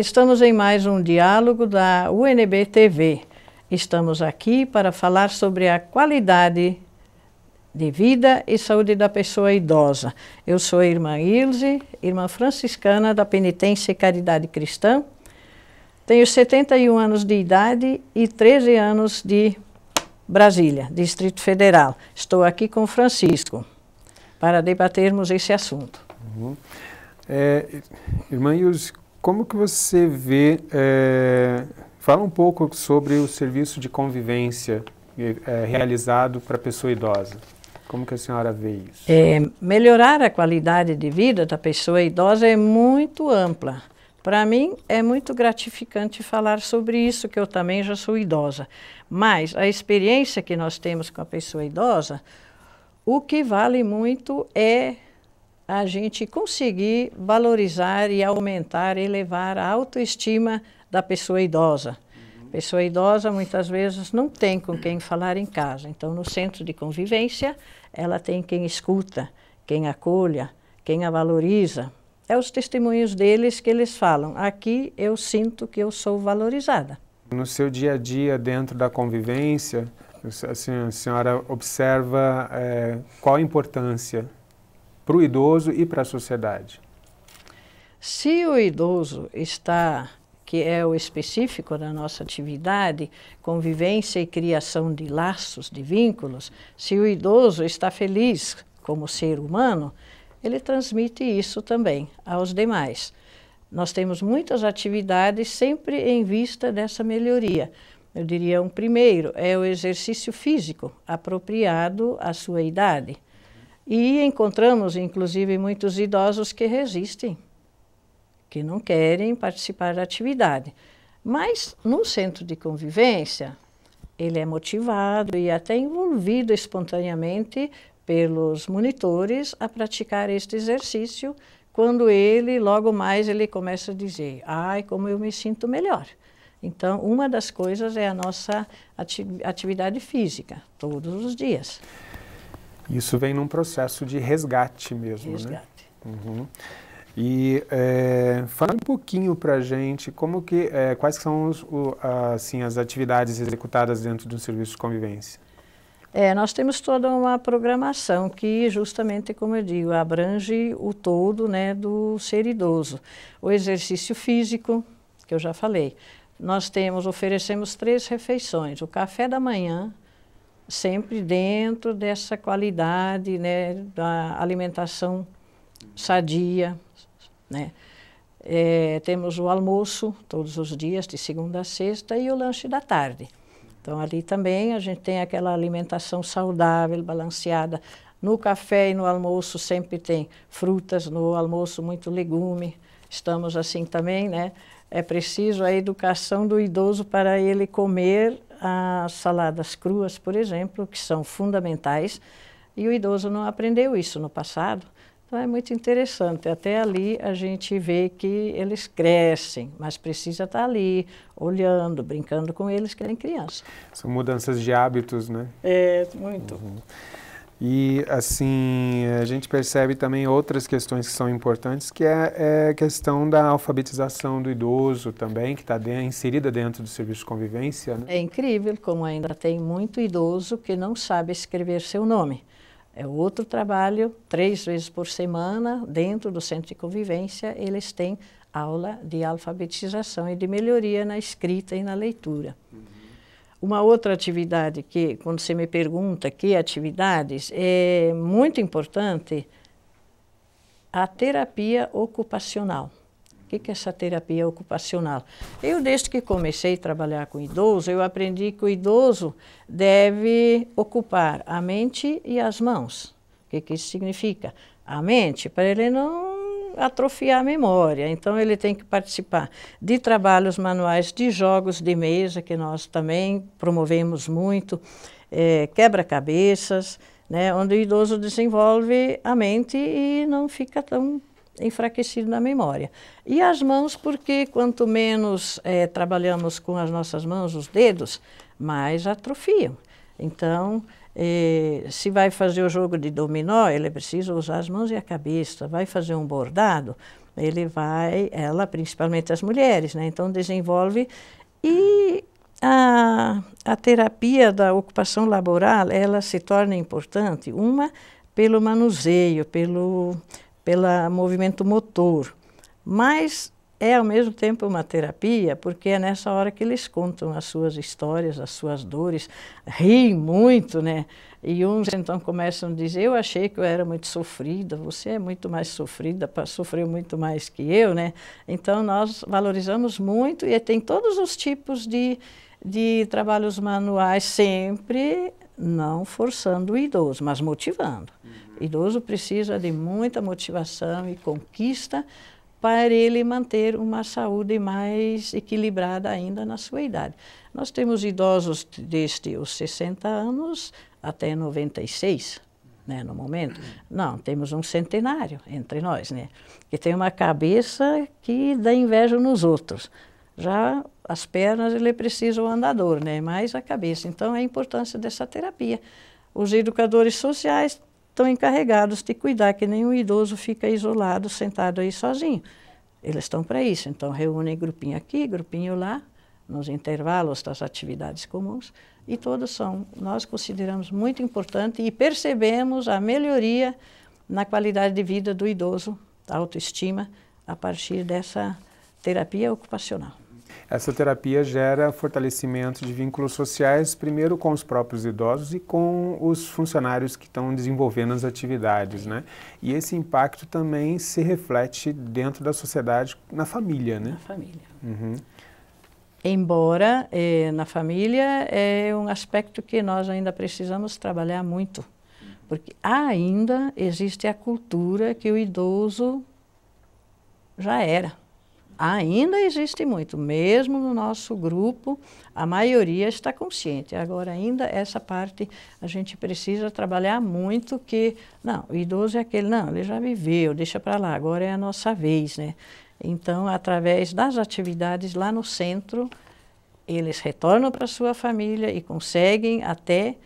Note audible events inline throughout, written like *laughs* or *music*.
Estamos em mais um diálogo da UNB TV. Estamos aqui para falar sobre a qualidade de vida e saúde da pessoa idosa. Eu sou a irmã Ilse, irmã franciscana da Penitência e Caridade Cristã. Tenho 71 anos de idade e 13 anos de Brasília, Distrito Federal. Estou aqui com Francisco para debatermos esse assunto. Uhum. É, irmã Ilse, como que você vê, é, fala um pouco sobre o serviço de convivência é, realizado para a pessoa idosa. Como que a senhora vê isso? É, melhorar a qualidade de vida da pessoa idosa é muito ampla. Para mim é muito gratificante falar sobre isso, que eu também já sou idosa. Mas a experiência que nós temos com a pessoa idosa, o que vale muito é a gente conseguir valorizar e aumentar, elevar a autoestima da pessoa idosa. Pessoa idosa muitas vezes não tem com quem falar em casa, então no centro de convivência ela tem quem escuta, quem acolha, quem a valoriza. É os testemunhos deles que eles falam. Aqui eu sinto que eu sou valorizada. No seu dia a dia dentro da convivência, assim, a senhora observa é, qual a importância para o idoso e para a sociedade? Se o idoso está, que é o específico da nossa atividade, convivência e criação de laços, de vínculos, se o idoso está feliz como ser humano, ele transmite isso também aos demais. Nós temos muitas atividades sempre em vista dessa melhoria. Eu diria um primeiro é o exercício físico apropriado à sua idade. E encontramos, inclusive, muitos idosos que resistem, que não querem participar da atividade. Mas no centro de convivência, ele é motivado e até envolvido espontaneamente pelos monitores a praticar este exercício, quando ele, logo mais, ele começa a dizer, ai, como eu me sinto melhor. Então, uma das coisas é a nossa atividade física, todos os dias. Isso vem num processo de resgate mesmo, né? resgate. né? Uhum. E é, fala um pouquinho para a gente como que, é, quais são os, o, assim, as atividades executadas dentro do serviço de convivência. É, nós temos toda uma programação que, justamente como eu digo, abrange o todo né, do ser idoso. O exercício físico, que eu já falei. Nós temos, oferecemos três refeições, o café da manhã, sempre dentro dessa qualidade né, da alimentação sadia. Né? É, temos o almoço todos os dias, de segunda a sexta, e o lanche da tarde. Então, ali também a gente tem aquela alimentação saudável, balanceada. No café e no almoço sempre tem frutas, no almoço muito legume. Estamos assim também, né? É preciso a educação do idoso para ele comer as saladas cruas, por exemplo, que são fundamentais, e o idoso não aprendeu isso no passado. Então é muito interessante. Até ali a gente vê que eles crescem, mas precisa estar tá ali, olhando, brincando com eles, que nem criança. São mudanças de hábitos, né? É, muito. Uhum. E, assim, a gente percebe também outras questões que são importantes, que é, é a questão da alfabetização do idoso também, que está de, inserida dentro do serviço de convivência. Né? É incrível como ainda tem muito idoso que não sabe escrever seu nome. É outro trabalho, três vezes por semana, dentro do centro de convivência, eles têm aula de alfabetização e de melhoria na escrita e na leitura. Uhum. Uma outra atividade que, quando você me pergunta que atividades, é muito importante a terapia ocupacional. O que, que é essa terapia ocupacional? Eu, desde que comecei a trabalhar com idoso, eu aprendi que o idoso deve ocupar a mente e as mãos. O que, que isso significa? A mente, para ele não atrofiar a memória. Então, ele tem que participar de trabalhos manuais, de jogos de mesa, que nós também promovemos muito, é, quebra-cabeças, né, onde o idoso desenvolve a mente e não fica tão enfraquecido na memória. E as mãos, porque quanto menos é, trabalhamos com as nossas mãos, os dedos, mais atrofiam. Então, eh, se vai fazer o jogo de dominó, ele precisa usar as mãos e a cabeça. Vai fazer um bordado, ele vai, ela, principalmente as mulheres, né? Então desenvolve e a, a terapia da ocupação laboral, ela se torna importante, uma pelo manuseio, pelo pela movimento motor, mas é ao mesmo tempo uma terapia, porque é nessa hora que eles contam as suas histórias, as suas dores, riem muito, né? E uns então começam a dizer: Eu achei que eu era muito sofrida, você é muito mais sofrida, sofreu muito mais que eu, né? Então nós valorizamos muito e tem todos os tipos de, de trabalhos manuais, sempre não forçando o idoso, mas motivando. Uhum. Idoso precisa de muita motivação e conquista para ele manter uma saúde mais equilibrada ainda na sua idade. Nós temos idosos desde os 60 anos até 96, né, no momento. Não, temos um centenário entre nós, né, que tem uma cabeça que dá inveja nos outros. Já as pernas ele precisa o andador, né, mais a cabeça. Então, é a importância dessa terapia. Os educadores sociais estão encarregados de cuidar, que nenhum idoso fica isolado, sentado aí sozinho. Eles estão para isso, então reúnem grupinho aqui, grupinho lá, nos intervalos das atividades comuns, e todos são, nós consideramos muito importante e percebemos a melhoria na qualidade de vida do idoso, da autoestima, a partir dessa terapia ocupacional. Essa terapia gera fortalecimento de vínculos sociais, primeiro com os próprios idosos e com os funcionários que estão desenvolvendo as atividades, né? E esse impacto também se reflete dentro da sociedade, na família, né? Na família. Uhum. Embora eh, na família é um aspecto que nós ainda precisamos trabalhar muito, porque ainda existe a cultura que o idoso já era ainda existe muito, mesmo no nosso grupo, a maioria está consciente. Agora, ainda essa parte a gente precisa trabalhar muito, que não, o idoso é aquele, não, ele já viveu, deixa para lá, agora é a nossa vez, né? Então, através das atividades lá no centro, eles retornam para sua família e conseguem até,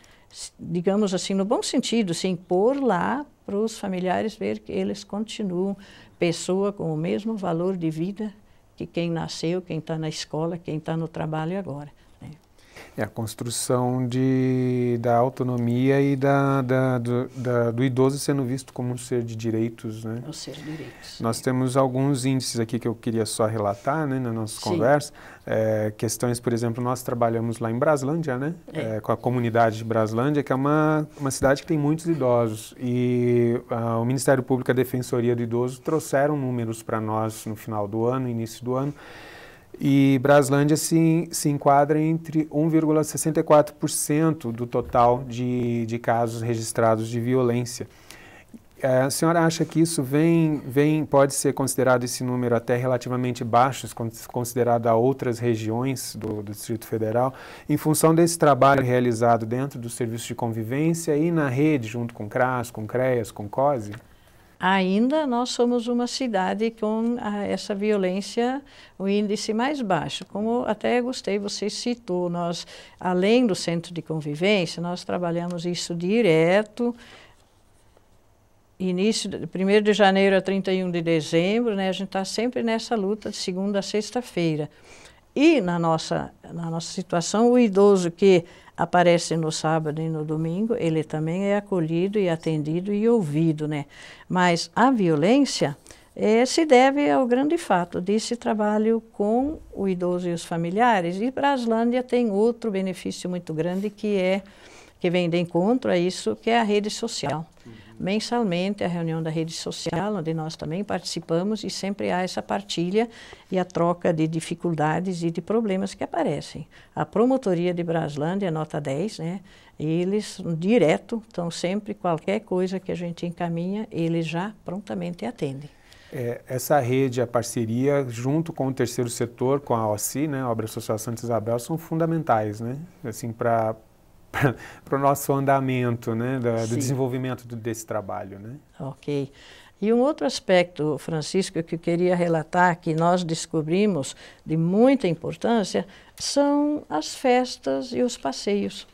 digamos assim, no bom sentido, se impor lá para os familiares ver que eles continuam pessoa com o mesmo valor de vida que quem nasceu, quem está na escola, quem está no trabalho agora. É a construção de, da autonomia e da, da, do, da, do, idoso sendo visto como um ser de direitos. Né? Um ser de direitos. Nós temos alguns índices aqui que eu queria só relatar né, na nossa conversa. É, questões, por exemplo, nós trabalhamos lá em Braslândia, né? É. É, com a comunidade de Braslândia, que é uma, uma cidade que tem muitos idosos. E a, ah, o Ministério Público e a Defensoria do Idoso trouxeram números para nós no final do ano, início do ano, e Braslândia se, se enquadra entre 1,64% do total de, de casos registrados de violência. É, a senhora acha que isso vem, vem, pode ser considerado esse número até relativamente baixo, considerado a outras regiões do, do Distrito Federal, em função desse trabalho realizado dentro do serviço de convivência e na rede, junto com CRAS, com CREAS, com COSE? ainda nós somos uma cidade com a, ah, essa violência, o índice mais baixo. Como até gostei, você citou, nós, além do centro de convivência, nós trabalhamos isso direto, início, 1 de janeiro a 31 de dezembro, né, a gente está sempre nessa luta de segunda a sexta-feira. E na nossa, na nossa situação, o idoso que aparece no sábado e no domingo, ele também é acolhido e atendido e ouvido, né? Mas a violência é, se deve ao grande fato desse trabalho com o idoso e os familiares. E Braslândia tem outro benefício muito grande que é que vem de encontro a isso, que é a rede social. Uhum mensalmente a reunião da rede social, onde nós também participamos, e sempre há essa partilha e a troca de dificuldades e de problemas que aparecem. A promotoria de Braslândia, nota 10, né? Eles direto, então sempre qualquer coisa que a gente encaminha, eles já prontamente atendem. É, essa rede, a parceria, junto com o terceiro setor, com a OSI, né, a Obra Social Santa Isabel, são fundamentais, né? Assim, para *laughs* para o nosso andamento né, do, do desenvolvimento do, desse trabalho. Né? Ok. E um outro aspecto, Francisco, que eu queria relatar, que nós descobrimos de muita importância, são as festas e os passeios.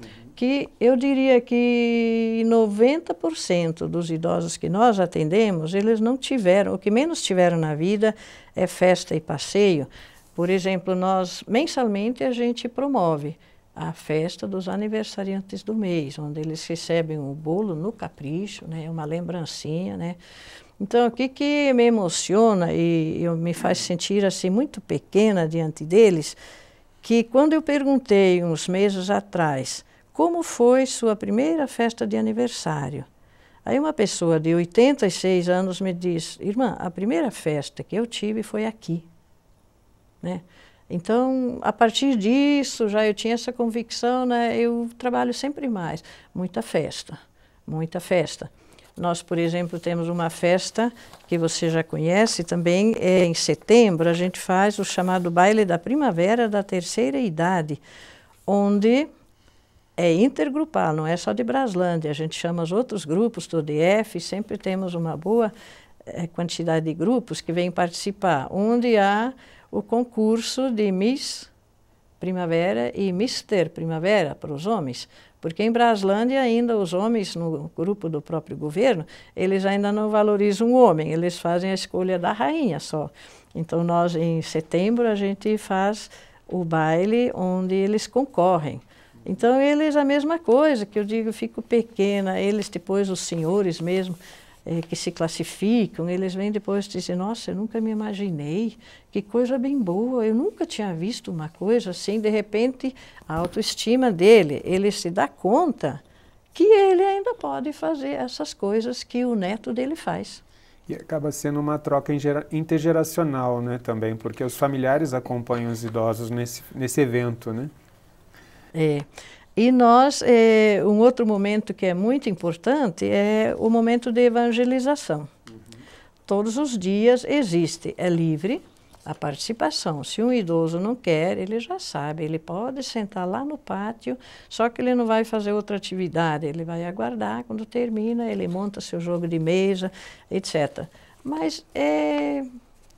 Uhum. Que eu diria que 90% dos idosos que nós atendemos, eles não tiveram, o que menos tiveram na vida é festa e passeio. Por exemplo, nós mensalmente a gente promove a festa dos aniversariantes do mês, onde eles recebem o um bolo no capricho, né, uma lembrancinha, né? Então, o que, que me emociona e, eu me faz sentir assim muito pequena diante deles, que quando eu perguntei uns meses atrás como foi sua primeira festa de aniversário, aí uma pessoa de 86 anos me diz, irmã, a primeira festa que eu tive foi aqui, né? Então, a partir disso, já eu tinha essa convicção, né? Eu trabalho sempre mais. Muita festa, muita festa. Nós, por exemplo, temos uma festa que você já conhece também, é em setembro, a gente faz o chamado baile da primavera da terceira idade, onde é intergrupal, não é só de Braslândia, a gente chama os outros grupos do DF, sempre temos uma boa é, quantidade de grupos que vêm participar, onde há o concurso de Miss Primavera e Mister Primavera para os homens, porque em Braslândia ainda os homens, no grupo do próprio governo, eles ainda não valorizam o homem, eles fazem a escolha da rainha só. Então nós, em setembro, a gente faz o baile onde eles concorrem. Então eles a mesma coisa, que eu digo, fico pequena, eles depois os senhores mesmo, é, que se classificam, eles vêm depois e dizem, nossa, eu nunca me imaginei, que coisa bem boa, eu nunca tinha visto uma coisa assim, de repente, a autoestima dele, ele se dá conta que ele ainda pode fazer essas coisas que o neto dele faz. E acaba sendo uma troca intergeracional, né, também, porque os familiares acompanham os idosos nesse, nesse evento, né? É. E nós, é, um outro momento que é muito importante é o momento de evangelização. Uhum. Todos os dias existe, é livre a participação. Se um idoso não quer, ele já sabe, ele pode sentar lá no pátio, só que ele não vai fazer outra atividade, ele vai aguardar quando termina, ele monta seu jogo de mesa, etc. Mas é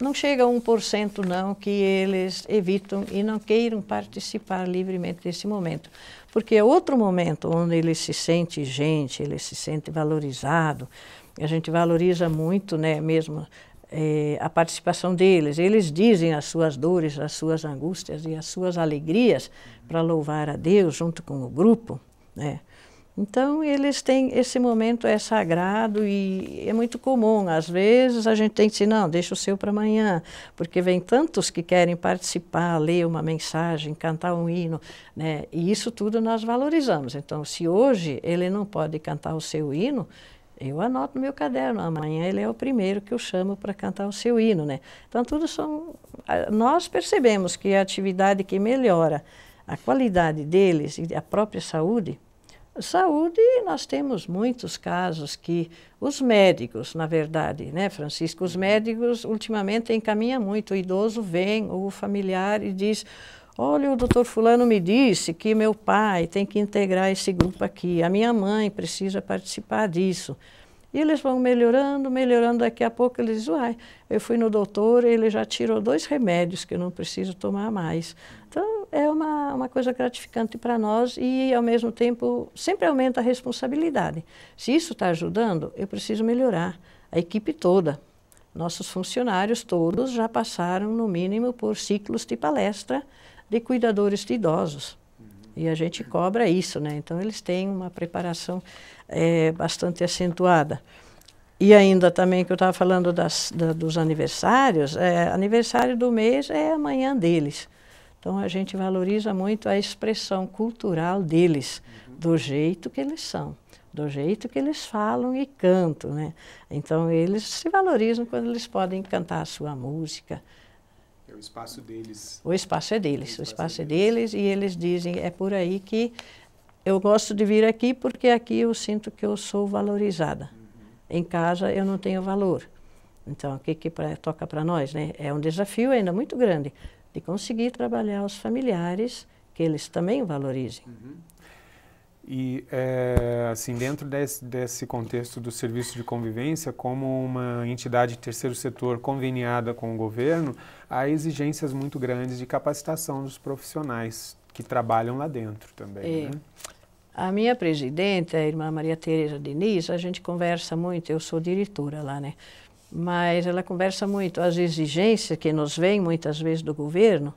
não chega a 1% não que eles evitam e não queiram participar livremente desse momento. Porque é outro momento onde ele se sente gente, ele se sente valorizado. A gente valoriza muito, né, mesmo é, a participação deles. Eles dizem as suas dores, as suas angústias e as suas alegrias para louvar a Deus junto com o grupo, né? Então, eles têm esse momento é sagrado e é muito comum. Às vezes a gente tem que dizer, não, deixa o seu para amanhã, porque vem tantos que querem participar, ler uma mensagem, cantar um hino, né? E isso tudo nós valorizamos. Então, se hoje ele não pode cantar o seu hino, eu anoto no meu caderno, amanhã ele é o primeiro que eu chamo para cantar o seu hino, né? Então, tudo são nós percebemos que a atividade que melhora a qualidade deles e a própria saúde Saúde, nós temos muitos casos que os médicos, na verdade, né, Francisco, os médicos ultimamente encaminham muito. O idoso vem, ou o familiar, e diz: Olha, o doutor Fulano me disse que meu pai tem que integrar esse grupo aqui, a minha mãe precisa participar disso. E eles vão melhorando, melhorando. Daqui a pouco eles dizem: Uai, eu fui no doutor, ele já tirou dois remédios que eu não preciso tomar mais. Então, é uma, uma coisa gratificante para nós e, ao mesmo tempo, sempre aumenta a responsabilidade. Se isso está ajudando, eu preciso melhorar a equipe toda. Nossos funcionários todos já passaram, no mínimo, por ciclos de palestra de cuidadores de idosos. E a gente cobra isso, né? Então, eles têm uma preparação é, bastante acentuada. E ainda também que eu estava falando das, da, dos aniversários, é, aniversário do mês é amanhã deles. Então a gente valoriza muito a expressão cultural deles, uhum. do jeito que eles são, do jeito que eles falam e cantam, né? Então eles se valorizam quando eles podem cantar a sua música. É o espaço deles. O espaço é deles, o espaço, o espaço é, é deles. é deles e eles dizem é por aí que eu gosto de vir aqui porque aqui eu sinto que eu sou valorizada. Uhum. Em casa eu não tenho valor. Então, o que, que pra, toca para nós? Né? É um desafio ainda muito grande, de conseguir trabalhar os familiares que eles também valorizem. Uhum. E, é, assim, dentro desse, desse, contexto do serviço de convivência, como uma entidade de terceiro setor conveniada com o governo, há exigências muito grandes de capacitação dos profissionais que trabalham lá dentro também. É. Né? A minha presidenta, a irmã Maria Tereza Diniz, a gente conversa muito, eu sou diretora lá, né? mas ela conversa muito. As exigências que nos vêm muitas vezes do governo,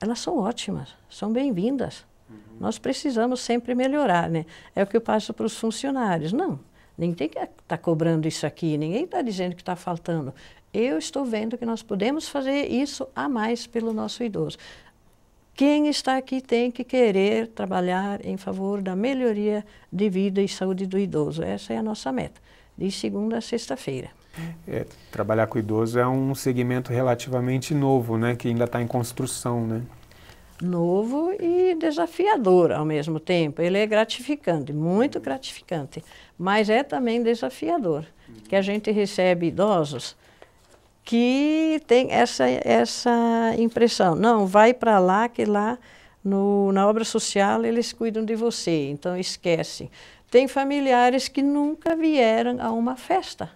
elas são ótimas, são bem-vindas. Uhum. Nós precisamos sempre melhorar, né? É o que eu passo para os funcionários. Não, ninguém está tá cobrando isso aqui, ninguém está dizendo que está faltando. Eu estou vendo que nós podemos fazer isso a mais pelo nosso idoso. Quem está aqui tem que querer trabalhar em favor da melhoria de vida e saúde do idoso. Essa é a nossa meta, de segunda a sexta-feira. É, trabalhar com idoso é um segmento relativamente novo, né? Que ainda está em construção, né? Novo e desafiador ao mesmo tempo. Ele é gratificante, muito uhum. gratificante, mas é também desafiador, uhum. que a gente recebe idosos que tem essa, essa impressão. Não, vai para lá, que lá no, na obra social eles cuidam de você, então esquece. Tem familiares que nunca vieram a uma festa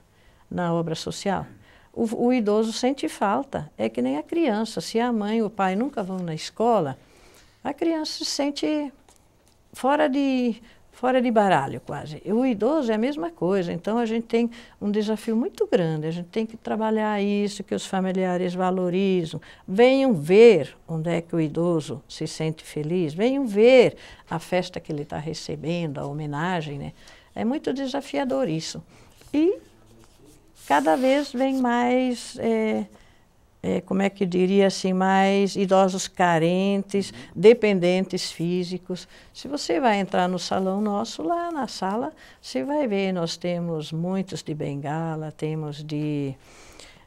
na obra social. O, o, idoso sente falta, é que nem a criança. Se a mãe e o pai nunca vão na escola, a criança se sente fora de, fora de baralho quase. O idoso é a mesma coisa, então a gente tem um desafio muito grande, a gente tem que trabalhar isso, que os familiares valorizam, venham ver onde é que o idoso se sente feliz, venham ver a festa que ele está recebendo, a homenagem, né? É muito desafiador isso. E cada vez vem mais, é, é, como é que diria assim, mais idosos carentes, dependentes físicos. Se você vai entrar no salão nosso, lá na sala, você vai ver, nós temos muitos de bengala, temos de,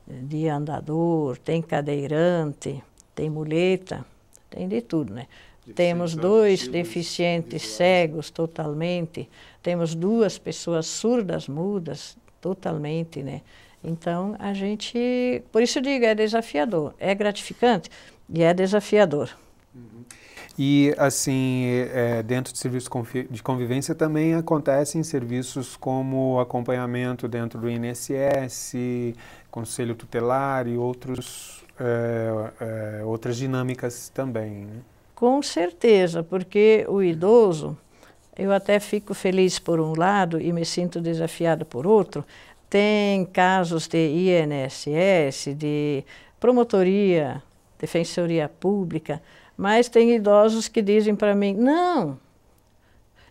de andador, tem cadeirante, tem muleta, tem de tudo, né? Temos dois deficientes cegos totalmente, temos duas pessoas surdas, mudas, totalmente, né? Então, a gente. Por isso eu digo, é desafiador. É gratificante e é desafiador. E, assim, é, dentro de serviços de convivência também acontecem serviços como acompanhamento dentro do INSS, conselho tutelar e outros, é, é, outras dinâmicas também. Né? Com certeza, porque o idoso, eu até fico feliz por um lado e me sinto desafiado por outro, tem casos de INSS, de promotoria, defensoria pública, mas tem idosos que dizem para mim: não,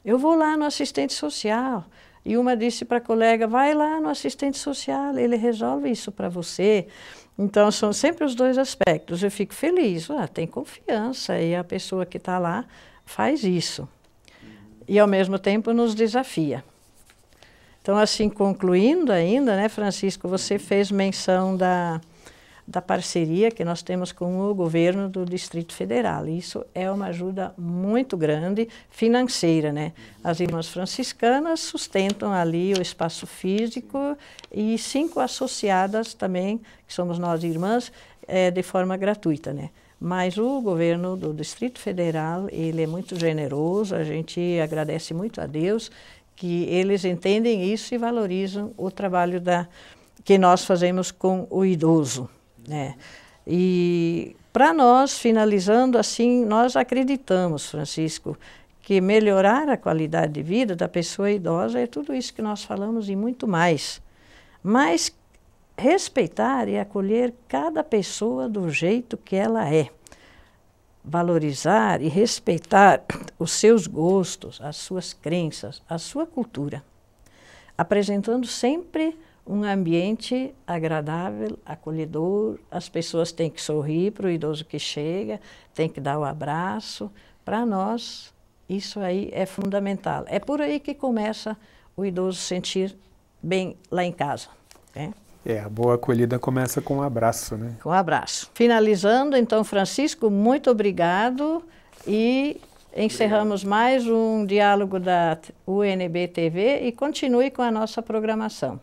eu vou lá no assistente social. E uma disse para a colega: vai lá no assistente social, ele resolve isso para você. Então, são sempre os dois aspectos. Eu fico feliz, ah, tem confiança e a pessoa que está lá faz isso. E, ao mesmo tempo, nos desafia. Então, assim, concluindo ainda, né, Francisco, você fez menção da, da parceria que nós temos com o governo do Distrito Federal. Isso é uma ajuda muito grande financeira, né? As irmãs franciscanas sustentam ali o espaço físico e cinco associadas também, que somos nós irmãs, é, de forma gratuita, né? Mas o governo do Distrito Federal, ele é muito generoso, a gente agradece muito a Deus que eles entendem isso e valorizam o trabalho da, que nós fazemos com o idoso. Né? E para nós, finalizando assim, nós acreditamos, Francisco, que melhorar a qualidade de vida da pessoa idosa é tudo isso que nós falamos e muito mais. Mas respeitar e acolher cada pessoa do jeito que ela é valorizar e respeitar os seus gostos, as suas crenças, a sua cultura, apresentando sempre um ambiente agradável, acolhedor. As pessoas têm que sorrir para o idoso que chega, têm que dar o um abraço. Para nós, isso aí é fundamental. É por aí que começa o idoso sentir bem lá em casa. Né? É, a boa acolhida começa com um abraço, né? Com um abraço. Finalizando, então, Francisco, muito obrigado e encerramos obrigado. mais um diálogo da UNB TV e continue com a nossa programação.